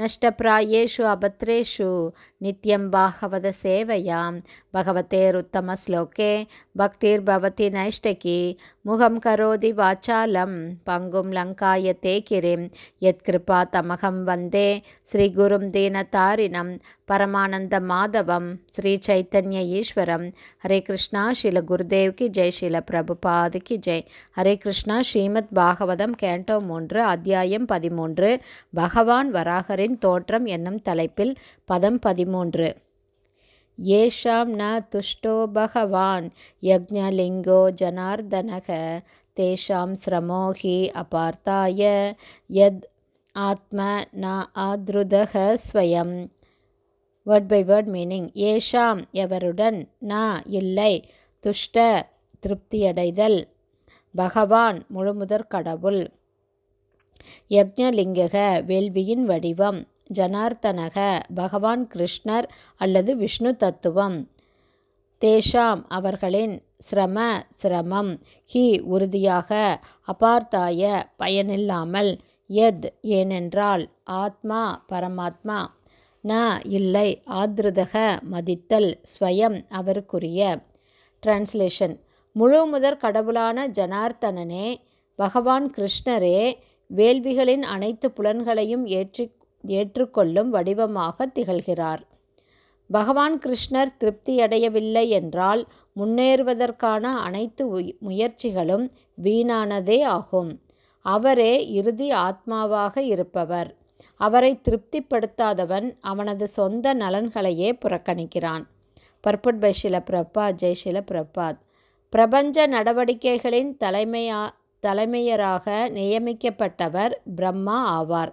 नष्टप्रायेषु अभद्रेषु नित्यं बाहवदसेवयां भगवतेरुत्तमश्लोके भक्तिर्भवति नैष्टकी मुखं करोति वाचालं पङ्गुं लङ्कायते किरिं यत्कृपा तमहं वन्दे श्रीगुरुं दीनतारिणं परमानन्दमाधवं श्रीचैतन्य ईश्वरं हरे कृष्णा श्रील गुरुदेव की जय श्रील பிரபுபாது கி ஜெய் ஹரே கிருஷ்ணா ஸ்ரீமத் பாகவதம் கேண்டோ மூன்று அத்தியாயம் பதிமூன்று பகவான் வராகரே அவரின் தோற்றம் என்னும் தலைப்பில் பதம் பதிமூன்று ஏஷாம் ந துஷ்டோ பகவான் யக்ஞலிங்கோ ஜனார்தனக தேஷாம் ஸ்ரமோஹி அபார்த்தாய யத் ஆத்ம ந ஆத்ருதக ஸ்வயம் வேர்ட் பை வேர்ட் மீனிங் ஏஷாம் எவருடன் நா இல்லை துஷ்ட திருப்தியடைதல் பகவான் முழுமுதற் கடவுள் யக்ஞலிங்கக வேள்வியின் வடிவம் ஜனார்த்தனக பகவான் கிருஷ்ணர் அல்லது விஷ்ணு தத்துவம் தேஷாம் அவர்களின் சிரம சிரமம் ஹி உறுதியாக அபார்த்தாய பயனில்லாமல் எத் ஏனென்றால் ஆத்மா பரமாத்மா ந இல்லை ஆத்ருதக மதித்தல் ஸ்வயம் அவருக்குரிய டிரான்ஸ்லேஷன் முழு முதற் கடவுளான ஜனார்த்தனனே பகவான் கிருஷ்ணரே வேள்விகளின் அனைத்து புலன்களையும் ஏற்றி ஏற்றுக்கொள்ளும் வடிவமாக திகழ்கிறார் பகவான் கிருஷ்ணர் திருப்தியடையவில்லை என்றால் முன்னேறுவதற்கான அனைத்து முயற்சிகளும் வீணானதே ஆகும் அவரே இறுதி ஆத்மாவாக இருப்பவர் அவரை திருப்திப்படுத்தாதவன் அவனது சொந்த நலன்களையே புறக்கணிக்கிறான் பர்பட் பை ஷில பிரபாத் ஜெய் பிரபாத் பிரபஞ்ச நடவடிக்கைகளின் தலைமையா தலைமையராக நியமிக்கப்பட்டவர் பிரம்மா ஆவார்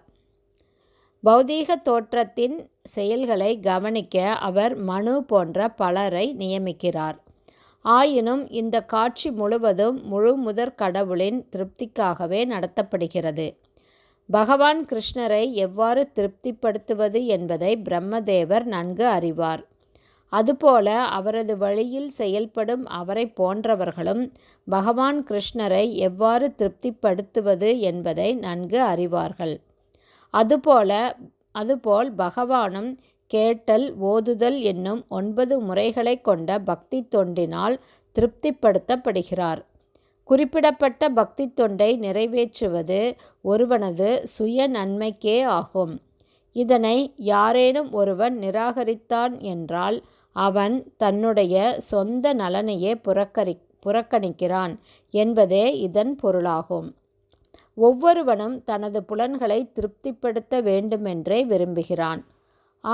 பௌதீக தோற்றத்தின் செயல்களை கவனிக்க அவர் மனு போன்ற பலரை நியமிக்கிறார் ஆயினும் இந்த காட்சி முழுவதும் முழு முதற் கடவுளின் திருப்திக்காகவே நடத்தப்படுகிறது பகவான் கிருஷ்ணரை எவ்வாறு திருப்திப்படுத்துவது என்பதை பிரம்மதேவர் நன்கு அறிவார் அதுபோல அவரது வழியில் செயல்படும் அவரை போன்றவர்களும் பகவான் கிருஷ்ணரை எவ்வாறு திருப்திப்படுத்துவது என்பதை நன்கு அறிவார்கள் அதுபோல அதுபோல் பகவானும் கேட்டல் ஓதுதல் என்னும் ஒன்பது முறைகளை கொண்ட பக்தி தொண்டினால் திருப்திப்படுத்தப்படுகிறார் குறிப்பிடப்பட்ட பக்தி தொண்டை நிறைவேற்றுவது ஒருவனது சுய நன்மைக்கே ஆகும் இதனை யாரேனும் ஒருவன் நிராகரித்தான் என்றால் அவன் தன்னுடைய சொந்த நலனையே புறக்கரி புறக்கணிக்கிறான் என்பதே இதன் பொருளாகும் ஒவ்வொருவனும் தனது புலன்களை திருப்திப்படுத்த வேண்டுமென்றே விரும்புகிறான்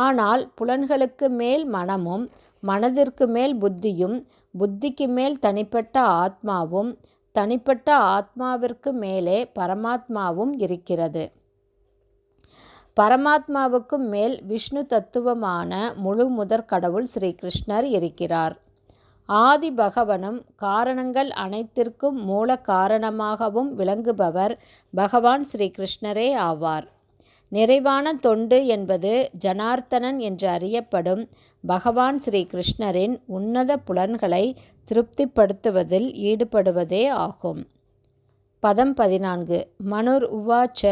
ஆனால் புலன்களுக்கு மேல் மனமும் மனதிற்கு மேல் புத்தியும் புத்திக்கு மேல் தனிப்பட்ட ஆத்மாவும் தனிப்பட்ட ஆத்மாவிற்கு மேலே பரமாத்மாவும் இருக்கிறது பரமாத்மாவுக்கும் மேல் விஷ்ணு தத்துவமான முழு முதற் கடவுள் ஸ்ரீகிருஷ்ணர் இருக்கிறார் ஆதி பகவனும் காரணங்கள் அனைத்திற்கும் மூல காரணமாகவும் விளங்குபவர் பகவான் ஸ்ரீகிருஷ்ணரே ஆவார் நிறைவான தொண்டு என்பது ஜனார்த்தனன் என்று அறியப்படும் பகவான் ஸ்ரீகிருஷ்ணரின் உன்னத புலன்களை திருப்திப்படுத்துவதில் ஈடுபடுவதே ஆகும் பதம் பதினான்கு மனுர் உவாச்ச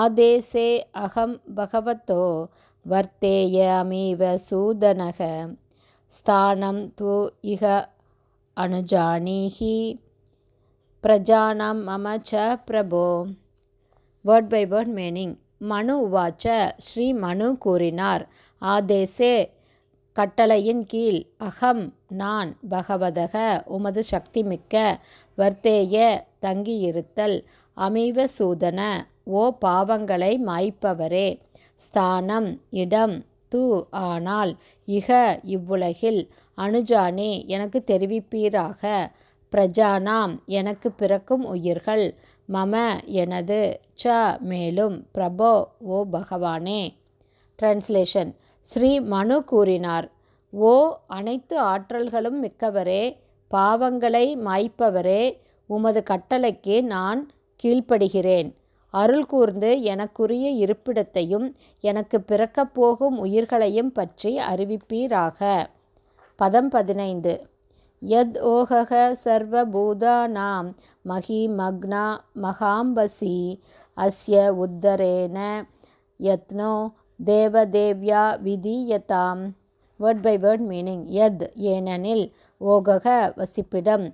ஆதேசே அகம் பகவத்தோ அமீவ சூதனக ஸ்தானம் து இக அனுஜானீஹி பிரஜானம் மம ச பிரபோ வேர்ட் பை வேர்ட் மீனிங் மனு உவாச்ச ஸ்ரீ மனு கூறினார் ஆதேசே கட்டளையின் கீழ் அகம் நான் பகவதக உமது சக்தி மிக்க வர்த்தேய தங்கியிருத்தல் அமீவ சூதன ஓ பாவங்களை மாய்ப்பவரே ஸ்தானம் இடம் து ஆனால் இக இவ்வுலகில் அனுஜானே எனக்கு தெரிவிப்பீராக பிரஜானாம் எனக்கு பிறக்கும் உயிர்கள் மம எனது ச மேலும் பிரபோ ஓ பகவானே டிரான்ஸ்லேஷன் ஸ்ரீ மனு கூறினார் ஓ அனைத்து ஆற்றல்களும் மிக்கவரே பாவங்களை மாய்ப்பவரே உமது கட்டளைக்கு நான் கீழ்ப்படுகிறேன் அருள் கூர்ந்து எனக்குரிய இருப்பிடத்தையும் எனக்கு பிறக்கப் போகும் உயிர்களையும் பற்றி அறிவிப்பீராக பதம் பதினைந்து யத் ஓகக சர்வ மகி மக்னா மகாம்பசி அஸ்ய உத்தரேன யத்னோ தேவதேவ்யா விதீயதாம் வேர்ட் பை வேர்ட் மீனிங் யத் ஏனெனில் ஓகக வசிப்பிடம்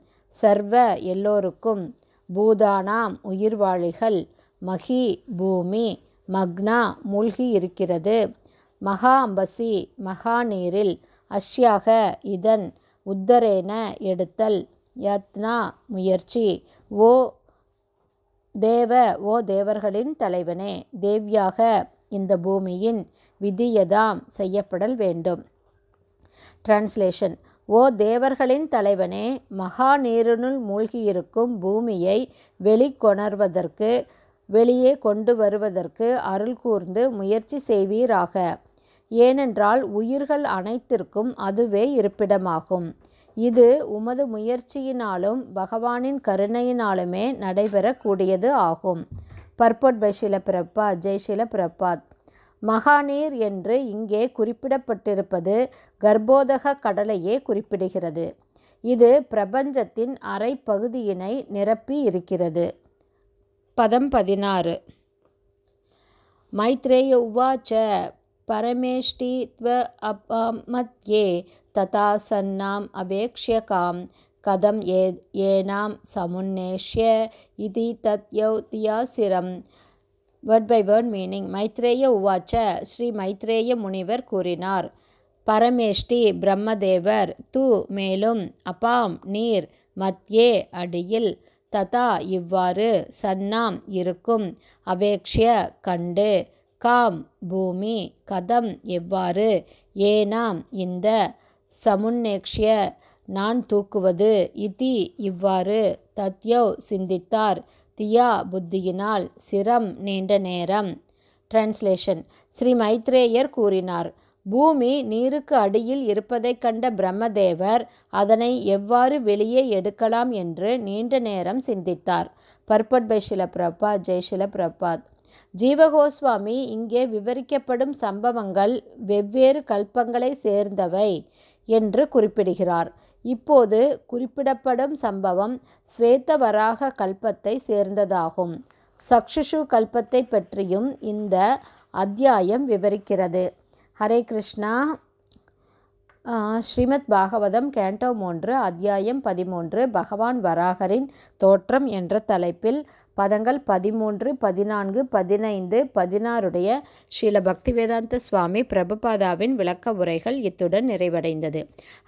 சர்வ எல்லோருக்கும் பூதானாம் உயிர்வாழிகள் மகி பூமி மக்னா மூழ்கி இருக்கிறது மகா அம்பசி மகாநீரில் அஷ்யாக இதன் உத்தரேன எடுத்தல் யத்னா முயற்சி ஓ தேவ ஓ தேவர்களின் தலைவனே தேவியாக இந்த பூமியின் விதியதாம் செய்யப்படல் வேண்டும் டிரான்ஸ்லேஷன் ஓ தேவர்களின் தலைவனே மகா நீரினுள் மூழ்கியிருக்கும் பூமியை வெளிக்கொணர்வதற்கு வெளியே கொண்டு வருவதற்கு அருள் கூர்ந்து முயற்சி செய்வீராக ஏனென்றால் உயிர்கள் அனைத்திற்கும் அதுவே இருப்பிடமாகும் இது உமது முயற்சியினாலும் பகவானின் கருணையினாலுமே நடைபெறக்கூடியது ஆகும் பர்பட் பை பிரப்பா ஜெய்ஷில பிரபாத் மகாநீர் என்று இங்கே குறிப்பிடப்பட்டிருப்பது கர்ப்போதக கடலையே குறிப்பிடுகிறது இது பிரபஞ்சத்தின் அரை பகுதியினை நிரப்பி இருக்கிறது பதம் பதினாறு मैत्रेय உவாச்ச परमेष्टि त्व अपमत्ये तथा सन्नाम् अवेक्ष्यकां कथं ये येनां இதி इति तत्यौतियासिरं word by word meaning Maitreya உவாச்ச ஸ்ரீ மைத்ரேய முனிவர் கூறினார் பரமேஷ்டி பிரம்மதேவர் து மேலும் அபாம் நீர் மத்யே அடியில் ததா இவ்வாறு சன்னாம் இருக்கும் அவேக்ஷிய கண்டு காம் பூமி கதம் எவ்வாறு ஏனாம் இந்த சமுன்னேக்ஷிய நான் தூக்குவது இதி இவ்வாறு தத்யோ சிந்தித்தார் தியா புத்தியினால் சிரம் நீண்ட நேரம் டிரான்ஸ்லேஷன் ஸ்ரீ மைத்ரேயர் கூறினார் பூமி நீருக்கு அடியில் இருப்பதைக் கண்ட பிரம்மதேவர் அதனை எவ்வாறு வெளியே எடுக்கலாம் என்று நீண்ட நேரம் சிந்தித்தார் பர்பட் பை பிரபாத் ஜெய்ஷில பிரபாத் ஜீவகோஸ்வாமி இங்கே விவரிக்கப்படும் சம்பவங்கள் வெவ்வேறு கல்பங்களை சேர்ந்தவை என்று குறிப்பிடுகிறார் இப்போது குறிப்பிடப்படும் சம்பவம் ஸ்வேத்தவராக கல்பத்தை சேர்ந்ததாகும் சக்ஷுஷு கல்பத்தை பற்றியும் இந்த அத்தியாயம் விவரிக்கிறது ஹரே கிருஷ்ணா ஸ்ரீமத் பாகவதம் கேண்டோ மூன்று அத்தியாயம் பதிமூன்று பகவான் வராகரின் தோற்றம் என்ற தலைப்பில் பதங்கள் பதிமூன்று பதினான்கு பதினைந்து பதினாறுடைய ஸ்ரீல பக்திவேதாந்த சுவாமி பிரபுபாதாவின் விளக்க உரைகள் இத்துடன் நிறைவடைந்தது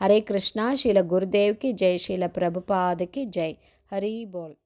ஹரே கிருஷ்ணா ஸ்ரீல குருதேவ்கி ஜெய் ஸ்ரீல பிரபுபாதுக்கு ஜெய் ஹரி போல்